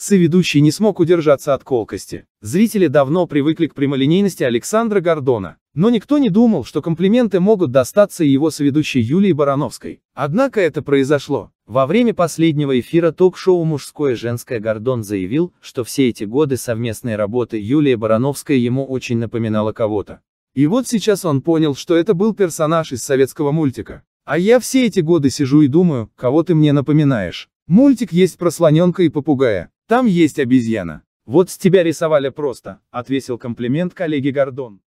Соведущий не смог удержаться от колкости. Зрители давно привыкли к прямолинейности Александра Гордона. Но никто не думал, что комплименты могут достаться и его соведущей Юлии Барановской. Однако это произошло. Во время последнего эфира ток-шоу «Мужское и женское» Гордон заявил, что все эти годы совместной работы Юлия Барановская ему очень напоминала кого-то. И вот сейчас он понял, что это был персонаж из советского мультика. А я все эти годы сижу и думаю, кого ты мне напоминаешь. Мультик есть про слоненка и попугая. Там есть обезьяна. Вот с тебя рисовали просто, отвесил комплимент коллеге Гордон.